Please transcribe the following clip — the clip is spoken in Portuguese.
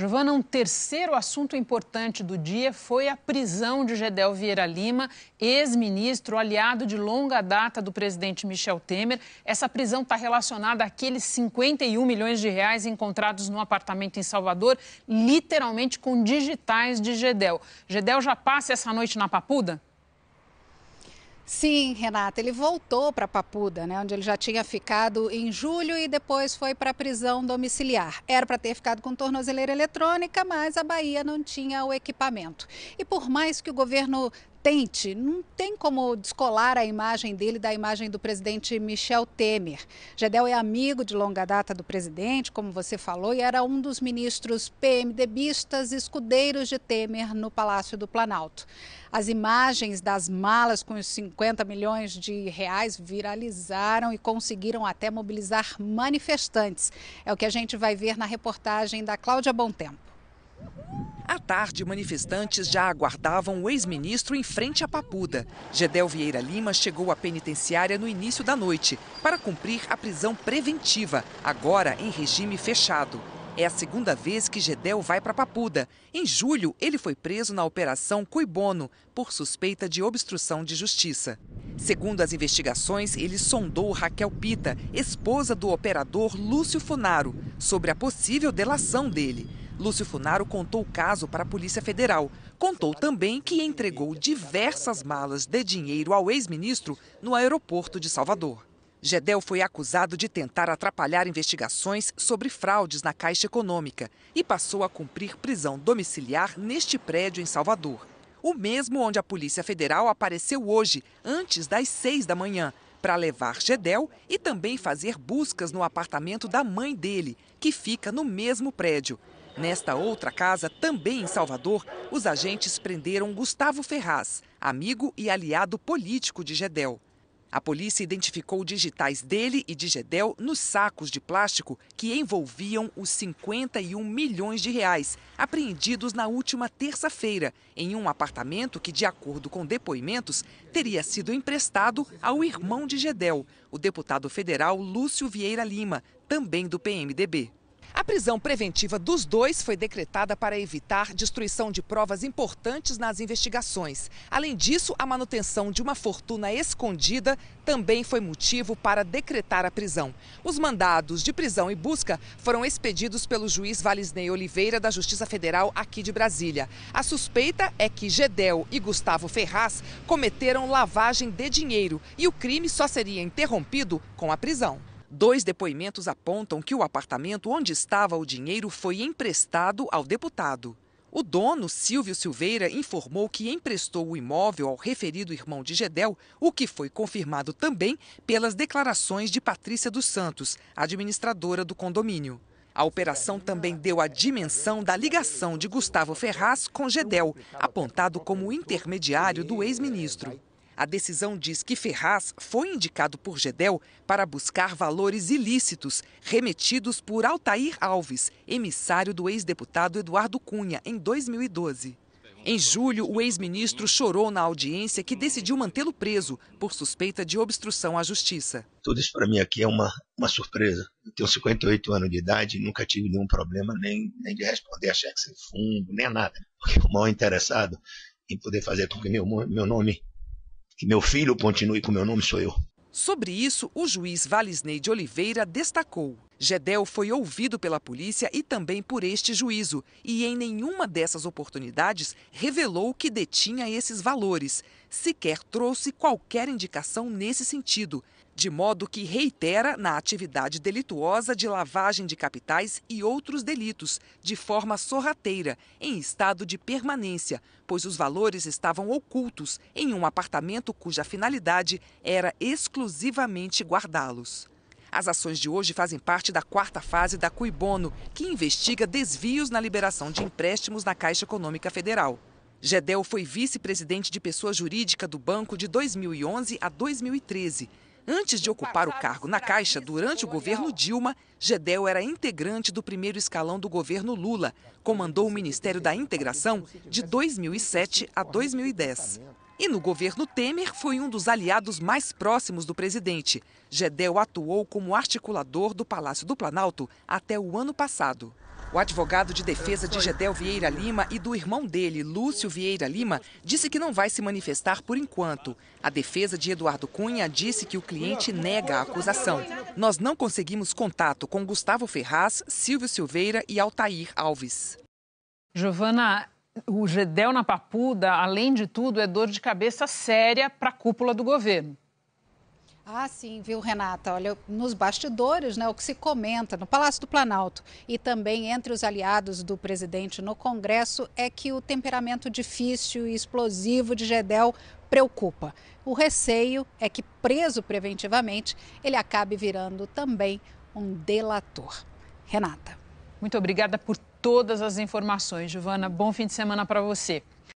Giovana, um terceiro assunto importante do dia foi a prisão de Gedel Vieira Lima, ex-ministro, aliado de longa data do presidente Michel Temer. Essa prisão está relacionada àqueles 51 milhões de reais encontrados num apartamento em Salvador, literalmente com digitais de Gedel. Gedel já passa essa noite na Papuda? Sim, Renata, ele voltou para Papuda, né, onde ele já tinha ficado em julho e depois foi para a prisão domiciliar. Era para ter ficado com tornozeleira eletrônica, mas a Bahia não tinha o equipamento. E por mais que o governo tente, não tem como descolar a imagem dele da imagem do presidente Michel Temer. Gedel é amigo de longa data do presidente, como você falou, e era um dos ministros PMDBistas escudeiros de Temer no Palácio do Planalto. As imagens das malas com os 50 milhões de reais viralizaram e conseguiram até mobilizar manifestantes. É o que a gente vai ver na reportagem da Cláudia Bom Tempo. À tarde, manifestantes já aguardavam o ex-ministro em frente à Papuda. Gedel Vieira Lima chegou à penitenciária no início da noite para cumprir a prisão preventiva, agora em regime fechado. É a segunda vez que Gedel vai para Papuda. Em julho, ele foi preso na Operação Cuibono por suspeita de obstrução de justiça. Segundo as investigações, ele sondou Raquel Pita, esposa do operador Lúcio Funaro, sobre a possível delação dele. Lúcio Funaro contou o caso para a Polícia Federal. Contou também que entregou diversas malas de dinheiro ao ex-ministro no aeroporto de Salvador. Gedel foi acusado de tentar atrapalhar investigações sobre fraudes na Caixa Econômica e passou a cumprir prisão domiciliar neste prédio em Salvador. O mesmo onde a Polícia Federal apareceu hoje, antes das seis da manhã, para levar Gedel e também fazer buscas no apartamento da mãe dele, que fica no mesmo prédio. Nesta outra casa, também em Salvador, os agentes prenderam Gustavo Ferraz, amigo e aliado político de Gedel. A polícia identificou digitais dele e de Gedel nos sacos de plástico que envolviam os 51 milhões de reais apreendidos na última terça-feira em um apartamento que, de acordo com depoimentos, teria sido emprestado ao irmão de Gedel, o deputado federal Lúcio Vieira Lima, também do PMDB. A prisão preventiva dos dois foi decretada para evitar destruição de provas importantes nas investigações. Além disso, a manutenção de uma fortuna escondida também foi motivo para decretar a prisão. Os mandados de prisão e busca foram expedidos pelo juiz Valisney Oliveira, da Justiça Federal aqui de Brasília. A suspeita é que Gedel e Gustavo Ferraz cometeram lavagem de dinheiro e o crime só seria interrompido com a prisão. Dois depoimentos apontam que o apartamento onde estava o dinheiro foi emprestado ao deputado. O dono, Silvio Silveira, informou que emprestou o imóvel ao referido irmão de Gedel, o que foi confirmado também pelas declarações de Patrícia dos Santos, administradora do condomínio. A operação também deu a dimensão da ligação de Gustavo Ferraz com Gedel, apontado como intermediário do ex-ministro. A decisão diz que Ferraz foi indicado por Gedel para buscar valores ilícitos remetidos por Altair Alves, emissário do ex-deputado Eduardo Cunha, em 2012. Em julho, o ex-ministro chorou na audiência que decidiu mantê-lo preso por suspeita de obstrução à justiça. Tudo isso para mim aqui é uma, uma surpresa. Eu tenho 58 anos de idade e nunca tive nenhum problema nem, nem de responder a cheque sem fundo, nem nada. Porque o mal interessado em poder fazer com que meu, meu nome que meu filho continue com meu nome sou eu. Sobre isso, o juiz Valisney de Oliveira destacou. Gedel foi ouvido pela polícia e também por este juízo, e em nenhuma dessas oportunidades revelou que detinha esses valores. Sequer trouxe qualquer indicação nesse sentido de modo que reitera na atividade delituosa de lavagem de capitais e outros delitos, de forma sorrateira, em estado de permanência, pois os valores estavam ocultos em um apartamento cuja finalidade era exclusivamente guardá-los. As ações de hoje fazem parte da quarta fase da Cuibono, que investiga desvios na liberação de empréstimos na Caixa Econômica Federal. Gedel foi vice-presidente de pessoa jurídica do banco de 2011 a 2013 Antes de ocupar o cargo na Caixa, durante o governo Dilma, Gedel era integrante do primeiro escalão do governo Lula. Comandou o Ministério da Integração de 2007 a 2010. E no governo Temer foi um dos aliados mais próximos do presidente. Gedel atuou como articulador do Palácio do Planalto até o ano passado. O advogado de defesa de Gedel Vieira Lima e do irmão dele, Lúcio Vieira Lima, disse que não vai se manifestar por enquanto. A defesa de Eduardo Cunha disse que o cliente nega a acusação. Nós não conseguimos contato com Gustavo Ferraz, Silvio Silveira e Altair Alves. Giovana, o Gedel na Papuda, além de tudo, é dor de cabeça séria para a cúpula do governo. Ah, sim, viu, Renata? Olha, nos bastidores, né, o que se comenta no Palácio do Planalto e também entre os aliados do presidente no Congresso é que o temperamento difícil e explosivo de Gedel preocupa. O receio é que, preso preventivamente, ele acabe virando também um delator. Renata. Muito obrigada por todas as informações, Giovana. Bom fim de semana para você.